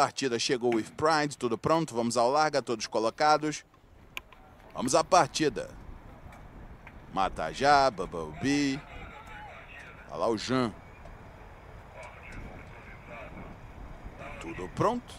partida chegou o Pride, tudo pronto, vamos ao larga, todos colocados. Vamos à partida. Matajá, Babalbi. Olha tá lá o Jean. Tudo pronto.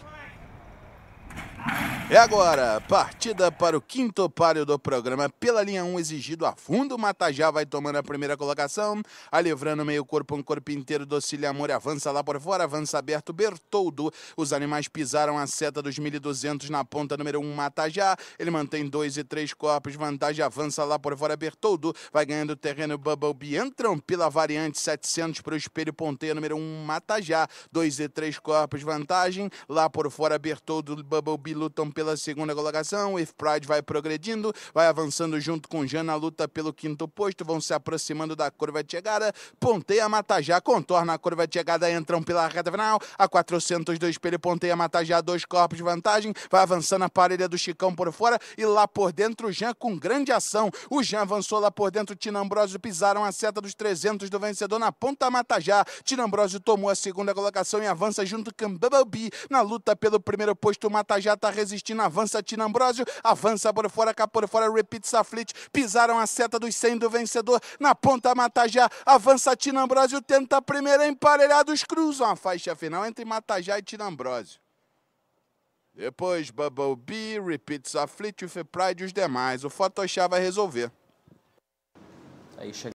É agora, partida para o quinto páreo do programa. Pela linha 1, exigido a fundo, o Matajá vai tomando a primeira colocação. A livrando meio corpo, um corpo inteiro, docile amor, avança lá por fora, avança aberto, Bertoldo. Os animais pisaram a seta dos 1.200 na ponta número 1, Matajá. Ele mantém dois e três corpos, vantagem avança lá por fora, Bertoldo. Vai ganhando terreno, Bubblebee. Entram pela variante 700 para o espelho ponteiro número 1, Matajá. Dois e três corpos, vantagem. Lá por fora, Bertoldo, Bubblebee lutam pela segunda colocação. If Pride vai progredindo, vai avançando junto com Jean na luta pelo quinto posto, vão se aproximando da curva de chegada. Ponteia Matajá contorna a curva de chegada, entram pela reta final. A 400 do espelho, Ponteia Matajá, dois corpos de vantagem, vai avançando a parelha do Chicão por fora e lá por dentro o Jean com grande ação. O Jean avançou lá por dentro, Tinambrosio pisaram a seta dos 300 do vencedor na ponta Matajá. Tinambrosio tomou a segunda colocação e avança junto com Bubble B na luta pelo primeiro posto. Matajá tá resistindo, avança Tino Ambrosio, avança por fora, cá por fora, repeat Saflit, pisaram a seta dos 100 do vencedor, na ponta Matajá, avança Tino Ambrosio, tenta a primeira, emparelhados, cruzam a faixa final entre Matajá e Tino Ambrosio. Depois Bubble Bee, Repeat Saflit, Pride e os demais, o Photoshop vai resolver. Aí chega